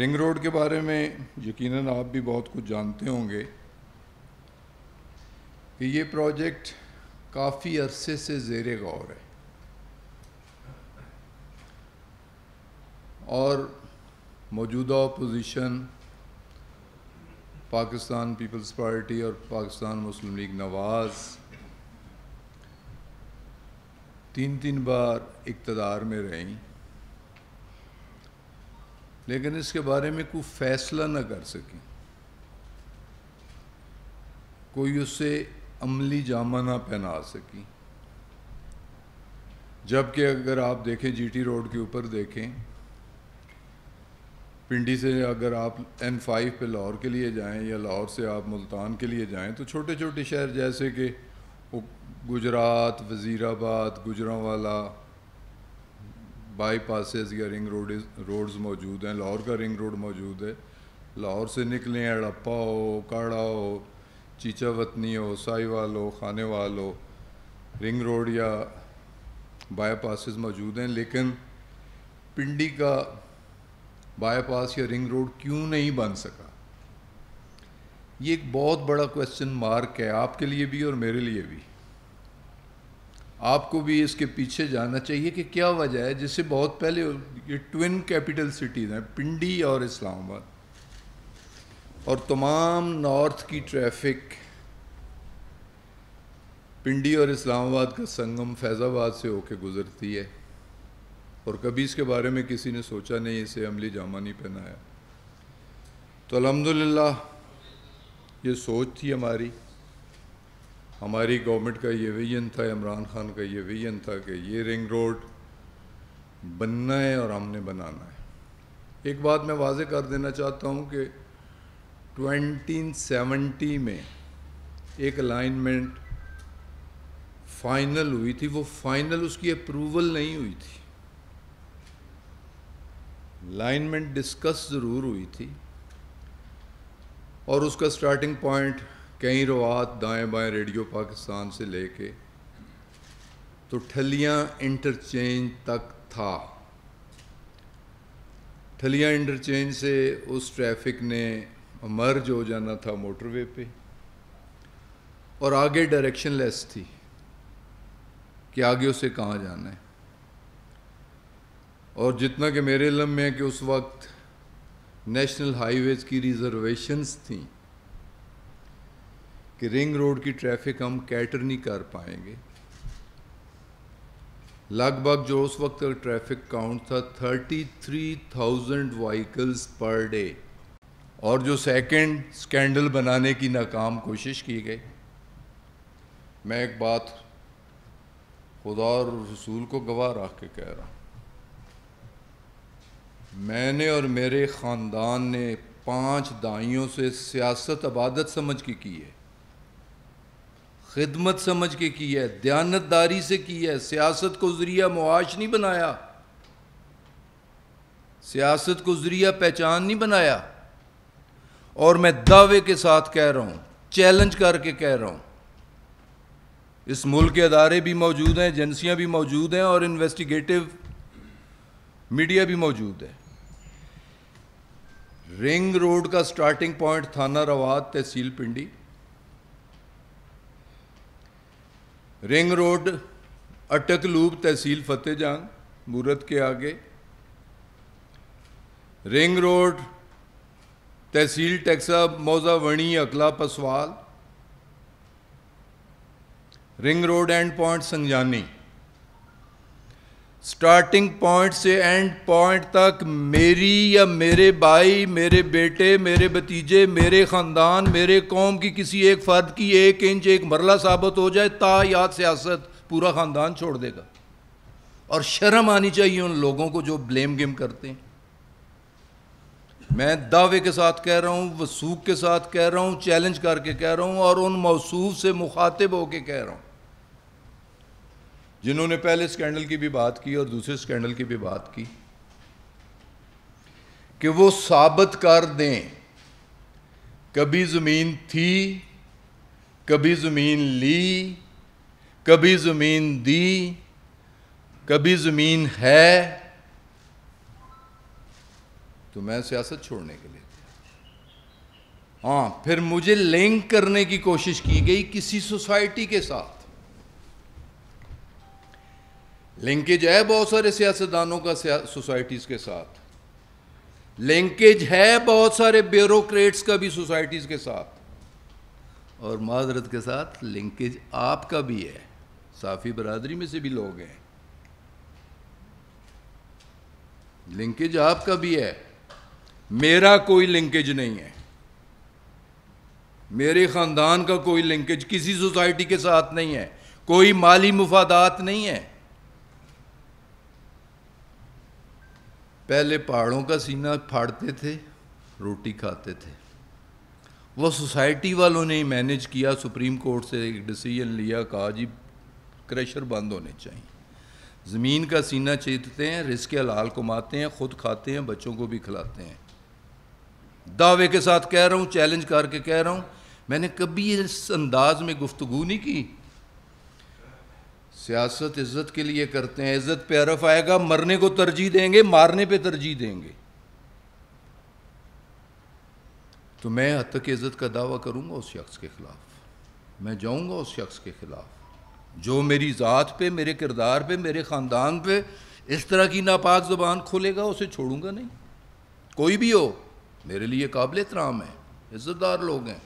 ring road के बारे में यकीनन आप भी बहुत कुछ जानते होंगे कि ये प्रोजेक्ट काफ़ी अरसे से ज़ेर गौर है और मौजूदा अपोजिशन पाकिस्तान पीपल्स पार्टी और पाकिस्तान मुस्लिम लीग नवाज़ तीन तीन बार इकतदार में रहीं लेकिन इसके बारे में कोई फैसला ना कर सकें कोई उसे अमली जामा ना पहना सकी जबकि अगर आप देखें जीटी रोड के ऊपर देखें पिंडी से अगर आप एन फाइव पर लाहौर के लिए जाएं या लाहौर से आप मुल्तान के लिए जाएं तो छोटे छोटे शहर जैसे कि गुजरात वज़ीराबाद गुजरावाला बाईपासेस या रिंग रोड रोड्स मौजूद हैं लाहौर का रिंग रोड मौजूद है लाहौर से निकलें अड़प्पा हो काड़ा हो चीचा वतनी हो साईवाल हो खाने वाल हो रिंग रोड या बाईपासेस मौजूद हैं लेकिन पिंडी का बाईपास या रिंग रोड क्यों नहीं बन सका ये एक बहुत बड़ा क्वेश्चन मार्क है आपके लिए भी और मेरे लिए भी आपको भी इसके पीछे जाना चाहिए कि क्या वजह है जिससे बहुत पहले ये ट्विन कैपिटल सिटीज़ हैं पिंडी और इस्लामाबाद और तमाम नॉर्थ की ट्रैफिक पिंडी और इस्लामाबाद का संगम फैज़ाबाद से होके गुज़रती है और कभी इसके बारे में किसी ने सोचा नहीं इसे अमली जामा नहीं पहनाया तो अलहमदिल्ला ये सोच थी हमारी हमारी गवर्नमेंट का ये विजन था इमरान खान का ये विजन था कि ये रिंग रोड बनना है और हमने बनाना है एक बात मैं वाजे कर देना चाहता हूँ कि 1970 में एक अलाइनमेंट फाइनल हुई थी वो फाइनल उसकी अप्रूवल नहीं हुई थी लाइनमेंट डिस्कस ज़रूर हुई थी और उसका स्टार्टिंग पॉइंट कई रवात दाएं बाएं रेडियो पाकिस्तान से लेके तो ठलियाँ इंटरचेंज तक था ठलियाँ इंटरचेंज से उस ट्रैफिक ने मर्ज हो जाना था मोटरवे पे और आगे डायरेक्शन लेस थी कि आगे उसे कहाँ जाना है और जितना कि मेरे लम्बे में कि उस वक्त नेशनल हाईवेज़ की रिजर्वेशंस थी कि रिंग रोड की ट्रैफिक हम कैटर नहीं कर पाएंगे लगभग जो उस वक्त का ट्रैफिक काउंट था 33,000 व्हीकल्स पर डे और जो सेकंड स्कैंडल बनाने की नाकाम कोशिश की गई मैं एक बात खुदा और रसूल को गवाह रख के कह रहा हूँ मैंने और मेरे ख़ानदान ने पांच दाइयों से सियासत आबादत समझ के की है खिदमत समझ के की है दयानतदारी से की है सियासत को ज़रिया मुआश नहीं बनाया सियासत को ज़रिया पहचान नहीं बनाया और मैं दावे के साथ कह रहा हूँ चैलेंज करके कह रहा हूँ इस मुल्क के अदारे भी मौजूद हैं एजेंसियाँ भी मौजूद हैं और इन्वेस्टिगेटिव मीडिया भी मौजूद है रिंग रोड का स्टार्टिंग पॉइंट थाना रवात तहसील पिंडी रिंग रोड अटकलूब तहसील फतेह मूरत के आगे रिंग रोड तहसील टैक्सा मौजा वणी अकला Paswal ring road end point Sanjani starting point से एंड पॉइंट तक मेरी या मेरे भाई मेरे बेटे मेरे भतीजे मेरे ख़ानदान मेरे कौम की किसी एक फ़र्द की एक इंच एक मरला साबित हो जाए ता याद सियासत पूरा ख़ानदान छोड़ देगा और शर्म आनी चाहिए उन लोगों को जो ब्लेम गेम करते हैं मैं दावे के साथ कह रहा हूँ वसूख के साथ कह रहा हूँ चैलेंज करके कह रहा हूँ और उन मौसू से मुखातिब होकर कह रहा हूँ जिन्होंने पहले स्कैंडल की भी बात की और दूसरे स्कैंडल की भी बात की कि वो साबित कर दें कभी ज़मीन थी कभी ज़मीन ली कभी ज़मीन दी कभी ज़मीन है तो मैं सियासत छोड़ने के लिए हाँ फिर मुझे लिंक करने की कोशिश की गई किसी सोसाइटी के साथ लिंकेज है बहुत सारे सियासतदानों का सोसाइटीज़ के साथ लिंकेज है बहुत सारे ब्यूरोक्रेट्स का भी सोसाइटीज़ के साथ और माजरत के साथ लिंकेज आपका भी है साफ़ी बरदरी में से भी लोग हैं लिंकेज आपका भी है मेरा कोई लिंकेज नहीं है मेरे ख़ानदान का कोई लिंकेज किसी सोसाइटी के साथ नहीं है कोई माली मुफादात नहीं है पहले पहाड़ों का सीना फाड़ते थे रोटी खाते थे वो सोसाइटी वालों ने मैनेज किया सुप्रीम कोर्ट से एक डिसीजन लिया कहा जी क्रेशर बंद होने चाहिए ज़मीन का सीना चीतते हैं रिस्क हलाल कमाते हैं ख़ुद खाते हैं बच्चों को भी खिलाते हैं दावे के साथ कह रहा हूँ चैलेंज करके कह रहा हूँ मैंने कभी इस अंदाज में गुफ्तगु नहीं की सियासत इज्जत के लिए करते हैं इज्जत पे अरफ आएगा मरने को तरजीह देंगे मारने पे तरजीह देंगे तो मैं हद तक इज्जत का दावा करूंगा उस शख्स के खिलाफ मैं जाऊंगा उस शख्स के खिलाफ जो मेरी ज़ात पे मेरे किरदार पे मेरे ख़ानदान पे इस तरह की नापाक ज़बान खोलेगा उसे छोड़ूंगा नहीं कोई भी हो मेरे लिए काबिल एहतराम है इज़्ज़तदार लोग हैं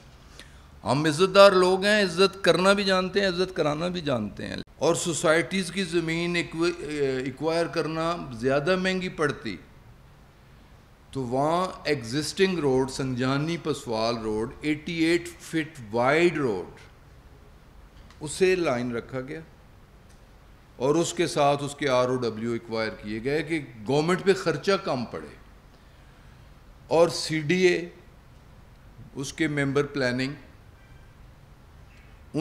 हम इज़्ज़तदार लोग हैं इज़्ज़त करना भी जानते हैं इज़्ज़त कराना भी जानते हैं और सोसाइटीज़ की ज़मीन एक्वायर करना ज़्यादा महंगी पड़ती तो वहाँ existing road Sanjani Paswal road 88 feet wide road उसे लाइन रखा गया और उसके साथ उसके आर ओ डब्ल्यू एक्वायर किए गए कि गवर्नमेंट पे ख़र्चा कम पड़े और सी डी ए उसके मेंबर प्लानिंग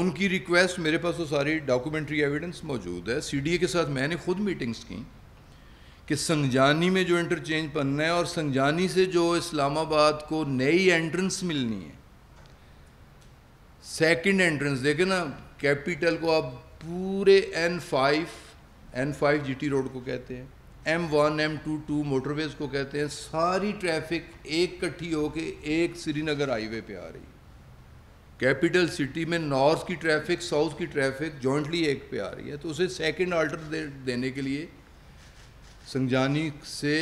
उनकी रिक्वेस्ट मेरे पास वो तो सारी डॉक्यूमेंट्री एविडेंस मौजूद है सी के साथ मैंने खुद मीटिंग्स की कि संगजानी में जो इंटरचेंज बनना है और संगजानी से जो इस्लामाबाद को नई एंट्रेंस मिलनी है सेकंड एंट्रेंस देखे ना कैपिटल को आप पूरे N five N five G T road को कहते हैं M one M two two motorways को कहते हैं सारी ट्रैफिक एक कट्ठी होके एक श्रीनगर हाईवे पे आ रही है कैपिटल सिटी में नॉर्थ की ट्रैफिक साउथ की ट्रैफिक जॉइंटली एक पे आ रही है तो उसे सेकंड आल्टर दे, देने के लिए संजानी से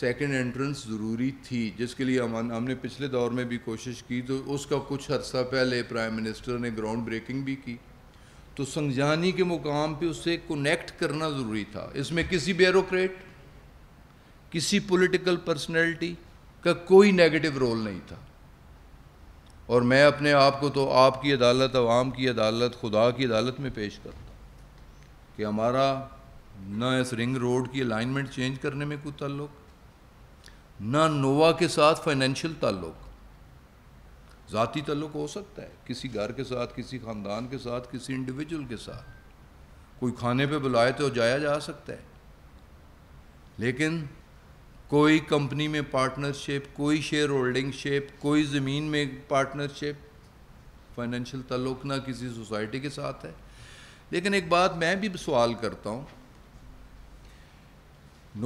सेकंड एंट्रेंस ज़रूरी थी जिसके लिए हम हमने पिछले दौर में भी कोशिश की तो उसका कुछ अर्सा पहले प्राइम मिनिस्टर ने ग्राउंड ब्रेकिंग भी की तो संजानी के मुकाम पे उसे कनेक्ट करना ज़रूरी था इसमें किसी ब्यूरोक्रेट किसी पॉलिटिकल पर्सनैलिटी का कोई नेगेटिव रोल नहीं था और मैं अपने आप को तो आपकी अदालत आवाम की अदालत खुदा की अदालत में पेश करता कि हमारा ना इस रिंग रोड की अलाइनमेंट चेंज करने में कोई ताल्लुक ना नोवा के साथ फाइनेंशियल ताल्लुक ज़ाती तल्लुक हो सकता है किसी घर के साथ किसी ख़ानदान के साथ किसी इंडिविजुअल के साथ कोई खाने पे बुलाए तो जाया जा सकता है लेकिन कोई कंपनी में पार्टनरशिप कोई शेयर होल्डिंग शेप कोई ज़मीन में पार्टनरशिप फाइनेंशियल तल्लुक ना किसी सोसाइटी के साथ है लेकिन एक बात मैं भी सवाल करता हूँ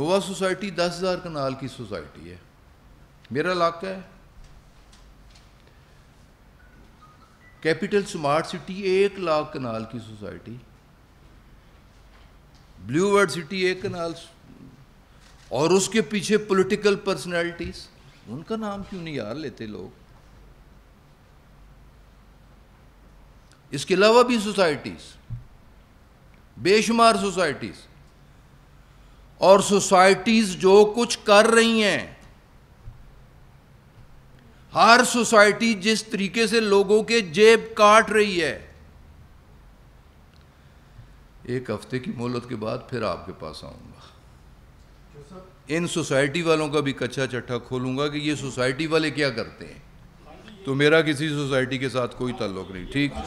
नोवा सोसाइटी दस हज़ार कनाल की सोसाइटी है मेरा इलाका है कैपिटल स्मार्ट सिटी एक लाख कनाल की सोसाइटी ब्लू वर्ड सिटी एक कनाल और उसके पीछे पॉलिटिकल पर्सनैलिटीज उनका नाम क्यों नहीं यार लेते लोग इसके अलावा भी सोसाइटीज बेशुमार सोसाइटीज और सोसाइटीज जो कुछ कर रही हैं हर सोसाइटी जिस तरीके से लोगों के जेब काट रही है एक हफ्ते की मोहलत के बाद फिर आपके पास आऊंगा इन सोसाइटी वालों का भी कच्चा चट्टा खोलूंगा कि ये सोसाइटी वाले क्या करते हैं तो मेरा किसी सोसाइटी के साथ कोई ताल्लुक नहीं ठीक